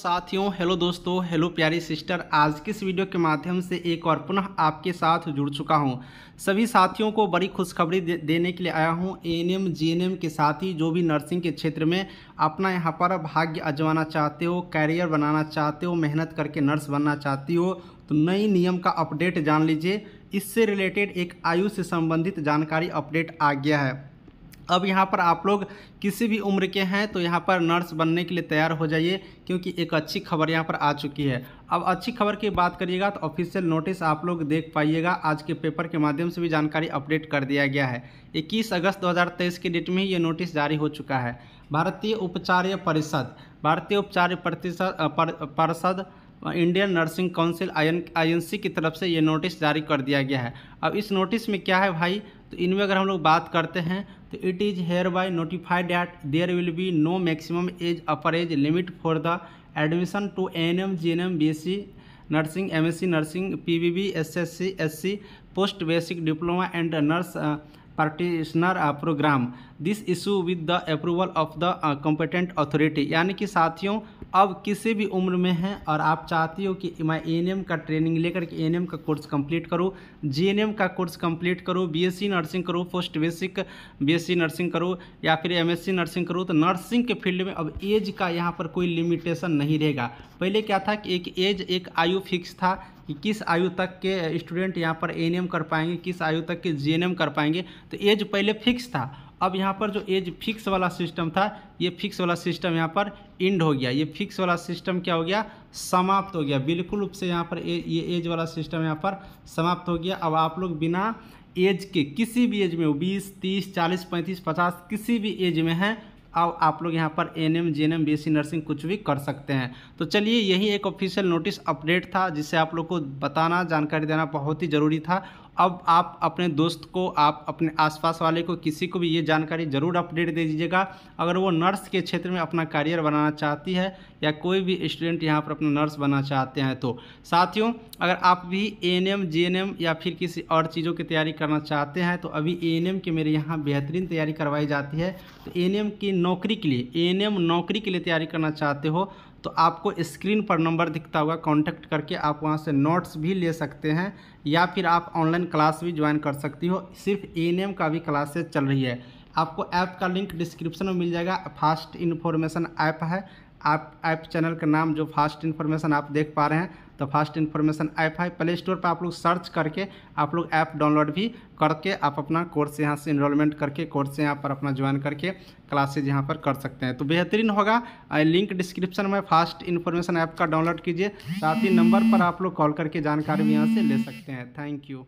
साथियों हेलो दोस्तों हेलो प्यारी सिस्टर आज की इस वीडियो के माध्यम से एक और पुनः आपके साथ जुड़ चुका हूं सभी साथियों को बड़ी खुशखबरी दे, देने के लिए आया हूं एएनएम जीएनएम के साथ ही जो भी नर्सिंग के क्षेत्र में अपना यहां पर भाग्य अजमाना चाहते हो कैरियर बनाना चाहते हो मेहनत करके नर्स बनना चाहती हो तो नई नियम का अपडेट जान लीजिए इससे रिलेटेड एक आयु से संबंधित जानकारी अपडेट आ गया है अब यहाँ पर आप लोग किसी भी उम्र के हैं तो यहाँ पर नर्स बनने के लिए तैयार हो जाइए क्योंकि एक अच्छी खबर यहाँ पर आ चुकी है अब अच्छी खबर की बात करिएगा तो ऑफिशियल नोटिस आप लोग देख पाइएगा आज के पेपर के माध्यम से भी जानकारी अपडेट कर दिया गया है 21 अगस्त 2023 की डेट में ही ये नोटिस जारी हो चुका है भारतीय उपचार्य परिषद भारतीय उपचार्य परिषद परिषद इंडियन नर्सिंग काउंसिल आई की तरफ से ये नोटिस जारी कर दिया गया है अब इस नोटिस में क्या है भाई तो इनमें अगर हम लोग बात करते हैं तो it is hereby notified that there will be no maximum age upper age limit for the admission to N M G N M B S C nursing M S C nursing P B B S S C S C post basic diploma and nurse practitioner programme this issue with the approval of the competent authority यानी कि साथियों अब किसी भी उम्र में हैं और आप चाहती हो कि मैं ए का ट्रेनिंग लेकर के ए का कोर्स कंप्लीट करो जी का कोर्स कंप्लीट करो बीएससी नर्सिंग करो पोस्ट बेसिक बीएससी नर्सिंग करो या फिर एमएससी नर्सिंग करूँ तो नर्सिंग के फील्ड में अब एज का यहाँ पर कोई लिमिटेशन नहीं रहेगा पहले क्या था कि एक एज एक आयु फिक्स था कि किस आयु तक के स्टूडेंट यहाँ पर ए कर पाएंगे किस आयु तक के जी कर पाएंगे तो एज पहले फिक्स था अब यहाँ पर जो एज फिक्स वाला सिस्टम था ये फिक्स वाला सिस्टम यहाँ पर इंड हो गया ये फिक्स वाला सिस्टम क्या हो गया समाप्त हो गया बिल्कुल रूप से यहाँ पर ए, ये एज वाला सिस्टम यहाँ पर समाप्त हो गया अब आप लोग बिना एज के किसी भी एज में बीस तीस चालीस पैंतीस पचास किसी भी एज में हैं अब आप लोग यहाँ पर N M G N M B nursing कुछ भी कर सकते हैं तो चलिए यही एक ऑफिशियल नोटिस अपडेट था जिससे आप लोग को बताना जानकारी देना बहुत ही ज़रूरी था अब आप अपने दोस्त को आप अपने आसपास वाले को किसी को भी ये जानकारी ज़रूर अपडेट दे दीजिएगा अगर वो नर्स के क्षेत्र में अपना करियर बनाना चाहती है या कोई भी स्टूडेंट यहाँ पर अपना नर्स बनना चाहते हैं तो साथियों अगर आप भी ए एन या फिर किसी और चीज़ों की तैयारी करना चाहते हैं तो अभी ए के मेरे यहाँ बेहतरीन तैयारी करवाई जाती है तो ए की नौकरी के लिए ए नौकरी के लिए तैयारी करना चाहते हो तो आपको स्क्रीन पर नंबर दिखता होगा कांटेक्ट करके आप वहाँ से नोट्स भी ले सकते हैं या फिर आप ऑनलाइन क्लास भी ज्वाइन कर सकती हो सिर्फ ए का भी क्लासेज चल रही है आपको ऐप का लिंक डिस्क्रिप्शन में मिल जाएगा फास्ट इन्फॉर्मेशन ऐप है आप ऐप चैनल का नाम जो फास्ट इन्फॉर्मेशन आप देख पा रहे हैं तो फास्ट इन्फॉर्मेशन ऐप है प्ले स्टोर पर आप लोग सर्च करके आप लोग ऐप डाउनलोड भी करके आप अपना कोर्स यहाँ से इनरोलमेंट करके कोर्स यहाँ पर अपना ज्वाइन करके क्लासेज यहाँ पर कर सकते हैं तो बेहतरीन होगा लिंक डिस्क्रिप्शन में फास्ट इन्फॉर्मेशन ऐप का डाउनलोड कीजिए साथ ही नंबर पर आप लोग कॉल करके जानकारी भी यहाँ से ले सकते हैं थैंक यू